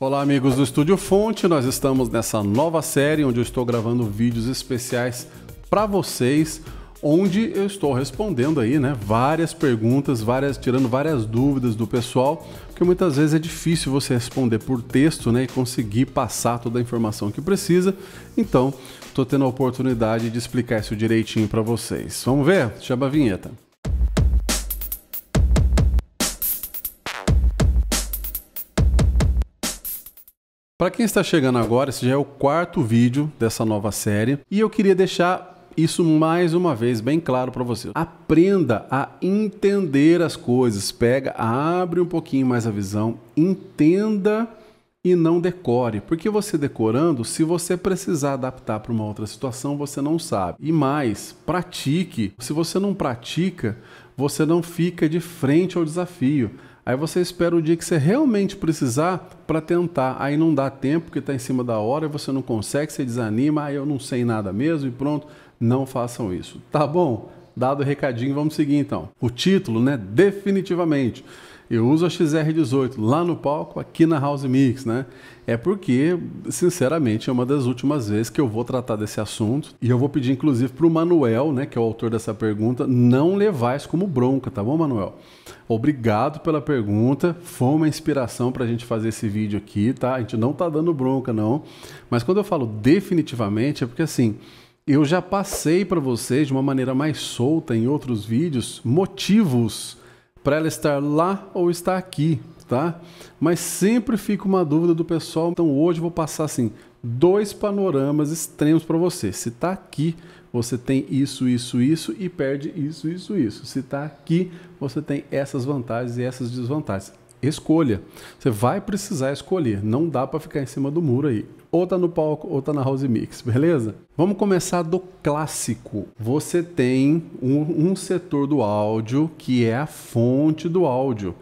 Olá, amigos do Estúdio Fonte. Nós estamos nessa nova série onde eu estou gravando vídeos especiais para vocês, onde eu estou respondendo aí, né, várias perguntas, várias tirando várias dúvidas do pessoal, porque muitas vezes é difícil você responder por texto, né, e conseguir passar toda a informação que precisa. Então, estou tendo a oportunidade de explicar isso direitinho para vocês. Vamos ver? Chama a vinheta. Para quem está chegando agora, esse já é o quarto vídeo dessa nova série e eu queria deixar isso mais uma vez bem claro para você. Aprenda a entender as coisas, pega, abre um pouquinho mais a visão, entenda e não decore, porque você decorando, se você precisar adaptar para uma outra situação, você não sabe. E mais, pratique. Se você não pratica, você não fica de frente ao desafio. Aí você espera o dia que você realmente precisar para tentar. Aí não dá tempo, porque está em cima da hora, você não consegue, você desanima, aí eu não sei nada mesmo e pronto. Não façam isso, tá bom? Dado o recadinho, vamos seguir então. O título, né? Definitivamente. Eu uso a XR18 lá no palco, aqui na House Mix, né? É porque, sinceramente, é uma das últimas vezes que eu vou tratar desse assunto. E eu vou pedir, inclusive, para o Manuel, né, que é o autor dessa pergunta, não levar isso como bronca, tá bom, Manuel? Obrigado pela pergunta. Foi uma inspiração para a gente fazer esse vídeo aqui, tá? A gente não tá dando bronca, não. Mas quando eu falo definitivamente, é porque assim eu já passei para vocês de uma maneira mais solta em outros vídeos motivos para ela estar lá ou estar aqui, tá? Mas sempre fica uma dúvida do pessoal, então hoje eu vou passar assim dois panoramas extremos para você. Se está aqui, você tem isso, isso, isso e perde isso, isso, isso. Se está aqui, você tem essas vantagens e essas desvantagens escolha. Você vai precisar escolher, não dá para ficar em cima do muro aí. Ou tá no palco ou tá na house mix, beleza? Vamos começar do clássico. Você tem um, um setor do áudio que é a fonte do áudio.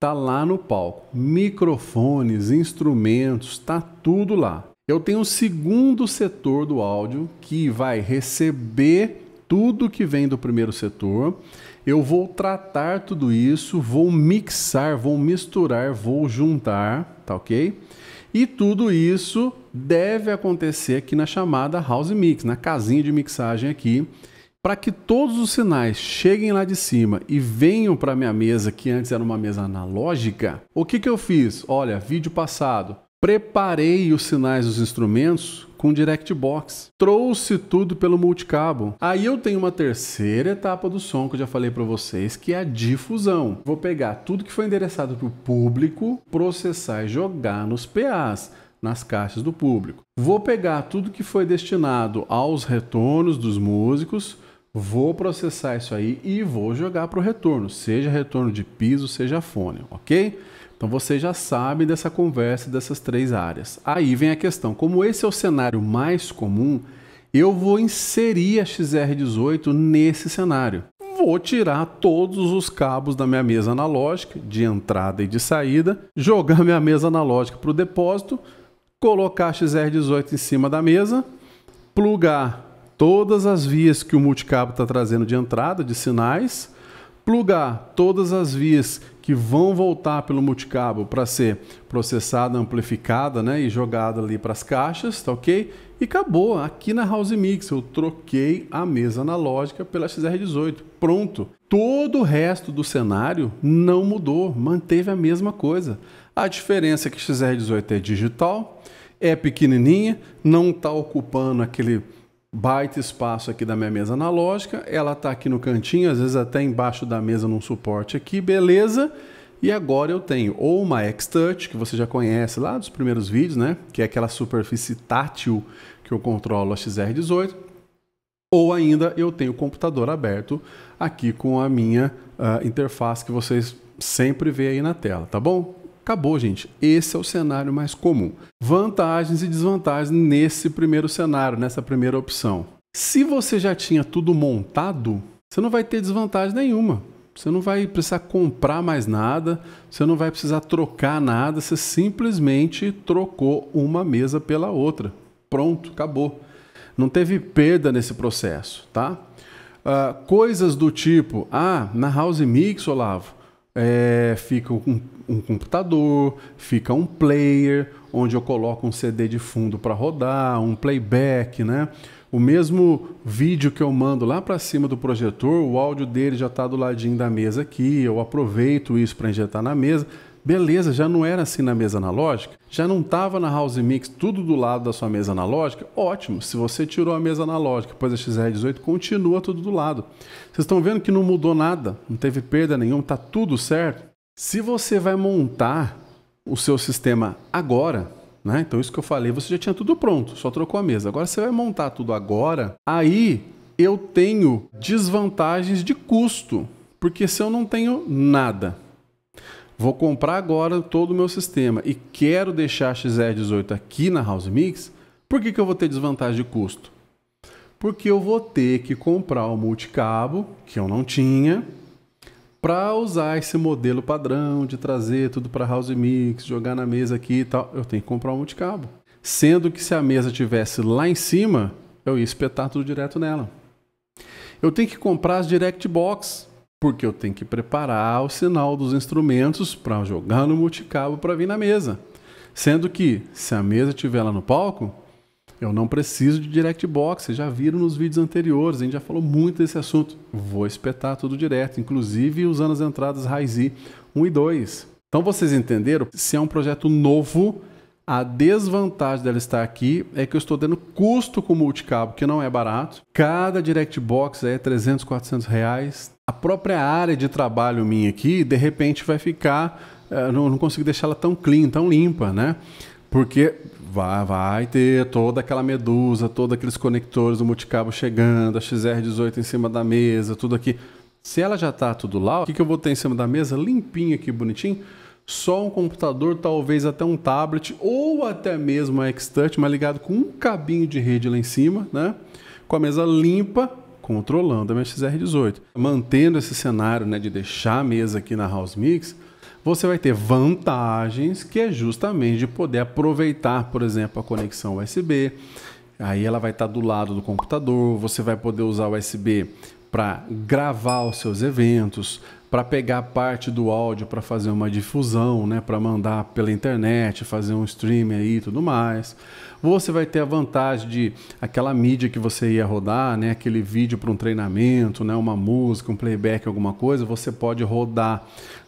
Tá lá no palco. Microfones, instrumentos, tá tudo lá. Eu tenho o um segundo setor do áudio que vai receber tudo que vem do primeiro setor eu vou tratar tudo isso, vou mixar, vou misturar, vou juntar, tá ok? E tudo isso deve acontecer aqui na chamada house mix, na casinha de mixagem aqui, para que todos os sinais cheguem lá de cima e venham para minha mesa, que antes era uma mesa analógica. O que, que eu fiz? Olha, vídeo passado. Preparei os sinais dos instrumentos com Direct Box Trouxe tudo pelo multicabo. Aí eu tenho uma terceira etapa do som que eu já falei para vocês, que é a difusão. Vou pegar tudo que foi endereçado para o público, processar e jogar nos PAs nas caixas do público. Vou pegar tudo que foi destinado aos retornos dos músicos, vou processar isso aí e vou jogar para o retorno, seja retorno de piso, seja fone, ok? Então você já sabe dessa conversa dessas três áreas. Aí vem a questão: como esse é o cenário mais comum, eu vou inserir a XR18 nesse cenário. Vou tirar todos os cabos da minha mesa analógica, de entrada e de saída, jogar minha mesa analógica para o depósito, colocar a XR18 em cima da mesa, plugar todas as vias que o multicabo está trazendo de entrada, de sinais, plugar todas as vias que vão voltar pelo multicabo para ser processada, amplificada né, e jogada ali para as caixas, tá ok? E acabou. Aqui na House Mix eu troquei a mesa analógica pela XR18. Pronto. Todo o resto do cenário não mudou, manteve a mesma coisa. A diferença é que a XR18 é digital, é pequenininha, não está ocupando aquele baita espaço aqui da minha mesa analógica, ela está aqui no cantinho, às vezes até embaixo da mesa num suporte aqui, beleza? E agora eu tenho ou uma X-Touch, que você já conhece lá dos primeiros vídeos, né? Que é aquela superfície tátil que eu controlo a XR18. Ou ainda eu tenho o computador aberto aqui com a minha uh, interface que vocês sempre vê aí na tela, tá bom? Acabou, gente. Esse é o cenário mais comum. Vantagens e desvantagens nesse primeiro cenário, nessa primeira opção. Se você já tinha tudo montado, você não vai ter desvantagem nenhuma. Você não vai precisar comprar mais nada, você não vai precisar trocar nada, você simplesmente trocou uma mesa pela outra. Pronto, acabou. Não teve perda nesse processo, tá? Uh, coisas do tipo, ah, na House Mix, Olavo, é, fica um, um computador, fica um player, onde eu coloco um CD de fundo para rodar, um playback, né? O mesmo vídeo que eu mando lá para cima do projetor, o áudio dele já está do ladinho da mesa aqui, eu aproveito isso para injetar na mesa. Beleza, já não era assim na mesa analógica? Já não estava na House Mix tudo do lado da sua mesa analógica? Ótimo, se você tirou a mesa analógica, depois a XR18 continua tudo do lado. Vocês estão vendo que não mudou nada, não teve perda nenhuma, está tudo certo? Se você vai montar o seu sistema agora, né? Então isso que eu falei, você já tinha tudo pronto, só trocou a mesa. Agora você vai montar tudo agora. Aí eu tenho desvantagens de custo, porque se eu não tenho nada, vou comprar agora todo o meu sistema e quero deixar a XR18 aqui na House Mix, por que, que eu vou ter desvantagem de custo? Porque eu vou ter que comprar o multicabo, que eu não tinha, para usar esse modelo padrão de trazer tudo para house mix, jogar na mesa aqui e tal, eu tenho que comprar um multicabo. Sendo que se a mesa tivesse lá em cima, eu ia espetar tudo direto nela. Eu tenho que comprar as direct box, porque eu tenho que preparar o sinal dos instrumentos para jogar no multicabo para vir na mesa. Sendo que se a mesa estiver lá no palco, eu não preciso de direct box, vocês já viram nos vídeos anteriores, a gente já falou muito desse assunto. Vou espetar tudo direto, inclusive usando as entradas Raizi 1 e 2. Então vocês entenderam? Se é um projeto novo, a desvantagem dela estar aqui é que eu estou dando custo com o multicabo, que não é barato. Cada direct box é 300, 400 reais. A própria área de trabalho minha aqui, de repente vai ficar... Eu eh, não consigo deixá-la tão clean, tão limpa, né? Porque vai, vai ter toda aquela medusa, todos aqueles conectores do multicabo chegando, a XR18 em cima da mesa, tudo aqui. Se ela já está tudo lá, o que, que eu vou ter em cima da mesa? Limpinho aqui, bonitinho. Só um computador, talvez até um tablet ou até mesmo a X-Touch, mas ligado com um cabinho de rede lá em cima, né? Com a mesa limpa, controlando a minha XR18. Mantendo esse cenário né, de deixar a mesa aqui na House Mix, você vai ter vantagens que é justamente de poder aproveitar, por exemplo, a conexão USB. Aí ela vai estar do lado do computador, você vai poder usar o USB para gravar os seus eventos, para pegar parte do áudio para fazer uma difusão, né, para mandar pela internet, fazer um stream aí e tudo mais. Você vai ter a vantagem de aquela mídia que você ia rodar, né, aquele vídeo para um treinamento, né, uma música, um playback, alguma coisa, você pode rodar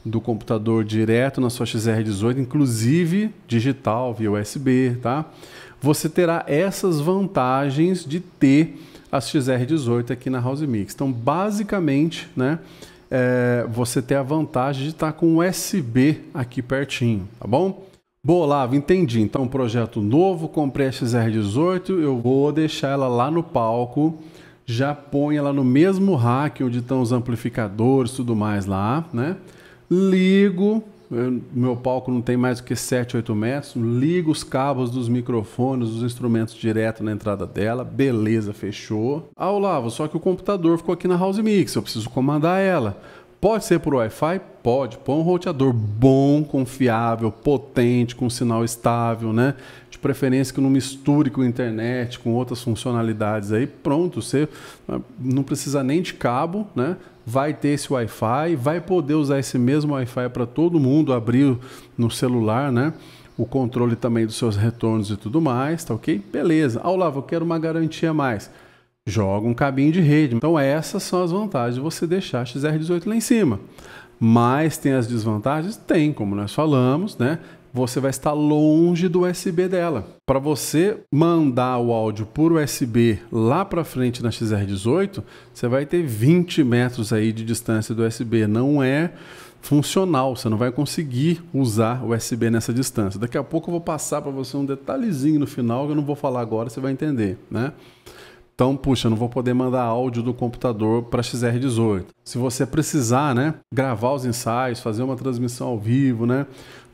do computador direto na sua XR18, inclusive digital via USB, tá? Você terá essas vantagens de ter as XR18 aqui na House Mix. Então, basicamente, né, é, você ter a vantagem de estar com o USB aqui pertinho, tá bom? Boa, Lava, entendi. Então, projeto novo, comprei a XR18, eu vou deixar ela lá no palco, já põe ela no mesmo rack onde estão os amplificadores tudo mais lá, né? Ligo, meu palco não tem mais do que 7, 8 metros, ligo os cabos dos microfones, dos instrumentos direto na entrada dela, beleza, fechou. Ah, Olavo, só que o computador ficou aqui na House Mix, eu preciso comandar ela. Pode ser por Wi-Fi? Pode. Põe um roteador bom, confiável, potente, com sinal estável, né? De preferência que não misture com internet, com outras funcionalidades aí. Pronto, você ah, não precisa nem de cabo, né? Vai ter esse Wi-Fi, vai poder usar esse mesmo Wi-Fi para todo mundo abrir no celular, né? O controle também dos seus retornos e tudo mais, tá ok? Beleza. Ah, eu quero uma garantia a mais joga um cabinho de rede. Então essas são as vantagens de você deixar a XR18 lá em cima. Mas tem as desvantagens? Tem, como nós falamos, né? Você vai estar longe do USB dela. Para você mandar o áudio por USB lá para frente na XR18, você vai ter 20 metros aí de distância do USB. Não é funcional, você não vai conseguir usar o USB nessa distância. Daqui a pouco eu vou passar para você um detalhezinho no final que eu não vou falar agora, você vai entender, né? Então, puxa, eu não vou poder mandar áudio do computador para XR18. Se você precisar, né, gravar os ensaios, fazer uma transmissão ao vivo, né?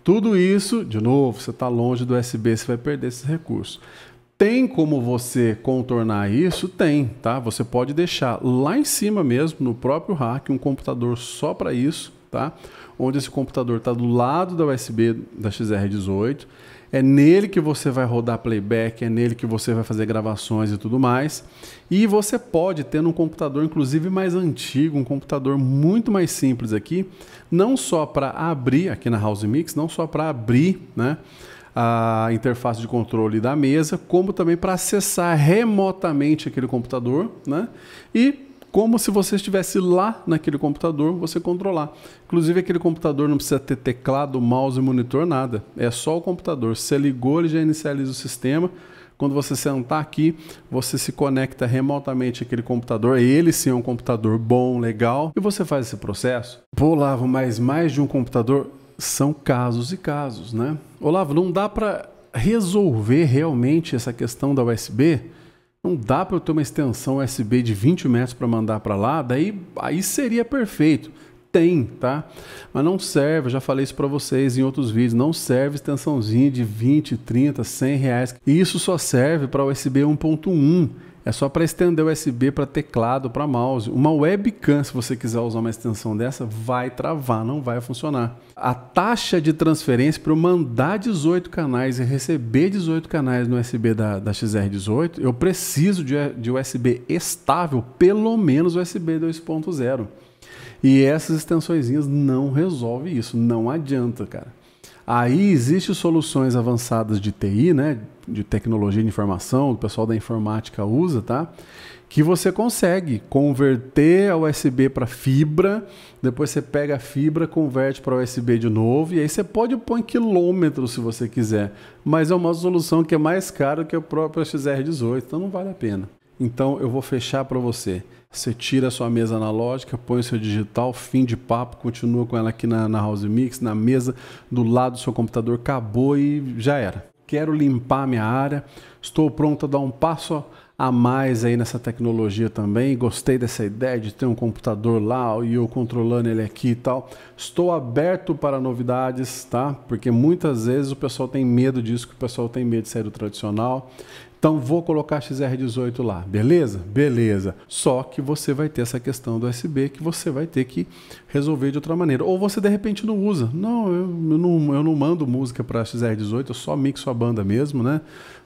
Tudo isso, de novo, você está longe do USB, você vai perder esses recursos. Tem como você contornar isso? Tem, tá? Você pode deixar lá em cima mesmo, no próprio rack, um computador só para isso, tá? onde esse computador está do lado da USB da XR18. É nele que você vai rodar playback, é nele que você vai fazer gravações e tudo mais. E você pode, ter um computador, inclusive mais antigo, um computador muito mais simples aqui, não só para abrir aqui na House Mix, não só para abrir, né? a interface de controle da mesa, como também para acessar remotamente aquele computador, né? E como se você estivesse lá naquele computador, você controlar. Inclusive, aquele computador não precisa ter teclado, mouse, monitor, nada. É só o computador. Você ligou, ele já inicializa o sistema. Quando você sentar aqui, você se conecta remotamente àquele computador. Ele sim é um computador bom, legal. E você faz esse processo. Pô, Olavo, mas mais de um computador? São casos e casos, né? Olavo, não dá para resolver realmente essa questão da USB não dá para eu ter uma extensão USB de 20 metros para mandar para lá, daí aí seria perfeito. Tem, tá? Mas não serve, já falei isso para vocês em outros vídeos, não serve extensãozinha de 20, 30, 100 reais. isso só serve para USB 1.1. É só para estender USB para teclado, para mouse. Uma webcam, se você quiser usar uma extensão dessa, vai travar, não vai funcionar. A taxa de transferência para eu mandar 18 canais e receber 18 canais no USB da, da XR18, eu preciso de, de USB estável, pelo menos USB 2.0. E essas extensõezinhas não resolve isso, não adianta, cara. Aí existem soluções avançadas de TI, né? De tecnologia de informação, o pessoal da informática usa, tá? Que você consegue converter a USB para fibra, depois você pega a fibra, converte para USB de novo, e aí você pode pôr em quilômetros se você quiser. Mas é uma solução que é mais cara que o próprio XR18, então não vale a pena. Então eu vou fechar para você. Você tira a sua mesa analógica, põe o seu digital, fim de papo, continua com ela aqui na, na House Mix, na mesa, do lado do seu computador, acabou e já era. Quero limpar minha área, estou pronto a dar um passo a mais aí nessa tecnologia também. Gostei dessa ideia de ter um computador lá e eu controlando ele aqui e tal. Estou aberto para novidades, tá? Porque muitas vezes o pessoal tem medo disso, que o pessoal tem medo de sair do tradicional. Então vou colocar XR18 lá, beleza? Beleza. Só que você vai ter essa questão do USB que você vai ter que resolver de outra maneira. Ou você de repente não usa. Não, eu, eu não, eu não mando música para XR18, eu só mixo a banda mesmo, né?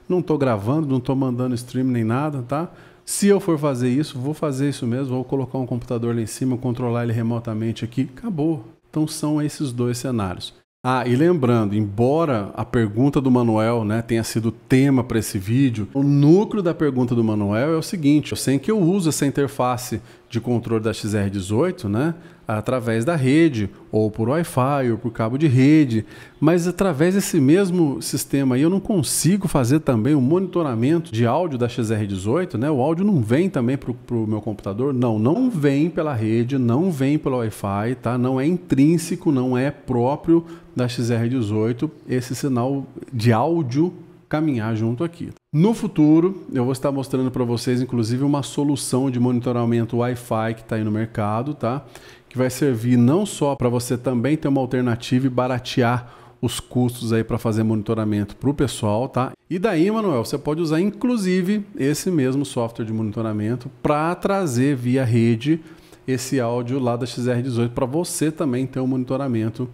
Não estou gravando, não estou mandando stream nem nada, tá? Se eu for fazer isso, vou fazer isso mesmo, vou colocar um computador lá em cima, controlar ele remotamente aqui, acabou. Então são esses dois cenários. Ah, e lembrando, embora a pergunta do Manuel né, tenha sido tema para esse vídeo, o núcleo da pergunta do Manuel é o seguinte: eu sei que eu uso essa interface de controle da XR18, né? Através da rede, ou por Wi-Fi, ou por cabo de rede, mas através desse mesmo sistema aí eu não consigo fazer também o um monitoramento de áudio da XR18, né? O áudio não vem também para o meu computador? Não, não vem pela rede, não vem pelo Wi-Fi, tá? Não é intrínseco, não é próprio da XR18 esse sinal de áudio caminhar junto aqui. No futuro, eu vou estar mostrando para vocês, inclusive, uma solução de monitoramento Wi-Fi que está aí no mercado, tá? Que vai servir não só para você também ter uma alternativa e baratear os custos aí para fazer monitoramento para o pessoal, tá? E daí, Manuel, você pode usar inclusive esse mesmo software de monitoramento para trazer via rede esse áudio lá da XR18 para você também ter um monitoramento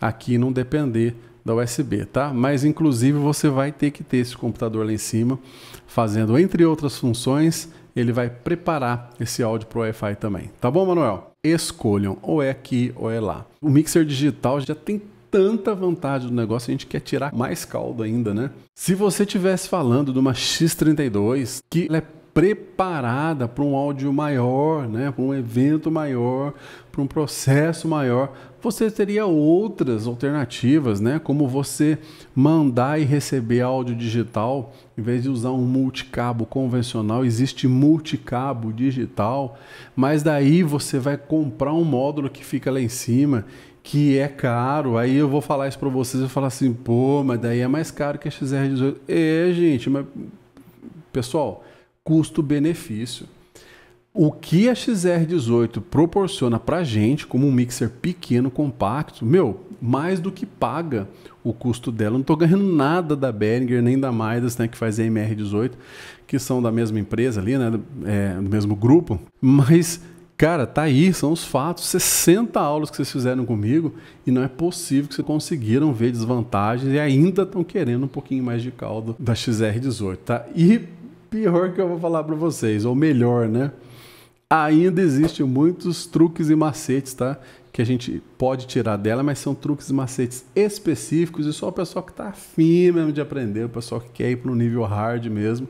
aqui não depender da USB, tá? Mas inclusive você vai ter que ter esse computador lá em cima, fazendo entre outras funções, ele vai preparar esse áudio para o Wi-Fi também. Tá bom, Manuel? Escolham, ou é aqui ou é lá. O mixer digital já tem tanta vantagem do negócio, a gente quer tirar mais caldo ainda, né? Se você tivesse falando de uma X32, que ela é preparada para um áudio maior, né, para um evento maior, para um processo maior, você teria outras alternativas, né, como você mandar e receber áudio digital, em vez de usar um multicabo convencional, existe multicabo digital, mas daí você vai comprar um módulo que fica lá em cima que é caro. Aí eu vou falar isso para vocês, eu falar assim, pô, mas daí é mais caro que a XR18. É, gente, mas pessoal, custo-benefício. O que a XR18 proporciona para gente, como um mixer pequeno, compacto, meu, mais do que paga o custo dela. Eu não estou ganhando nada da Behringer nem da Midas, né, que faz a MR18, que são da mesma empresa ali, né, é, do mesmo grupo. Mas, cara, tá aí, são os fatos. 60 aulas que vocês fizeram comigo e não é possível que vocês conseguiram ver desvantagens e ainda estão querendo um pouquinho mais de caldo da XR18, tá? E pior que eu vou falar para vocês, ou melhor, né? Ainda existem muitos truques e macetes, tá? Que a gente pode tirar dela, mas são truques e macetes específicos e só o pessoal que está afim mesmo de aprender, o pessoal que quer ir para um nível hard mesmo,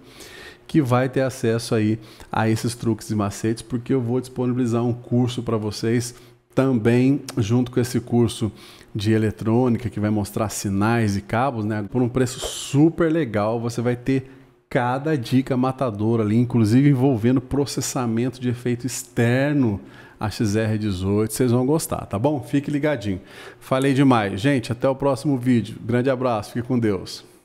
que vai ter acesso aí a esses truques e macetes, porque eu vou disponibilizar um curso para vocês também junto com esse curso de eletrônica que vai mostrar sinais e cabos, né? Por um preço super legal, você vai ter cada dica matadora ali, inclusive envolvendo processamento de efeito externo a XR18. Vocês vão gostar, tá bom? Fique ligadinho. Falei demais. Gente, até o próximo vídeo. Grande abraço, fique com Deus.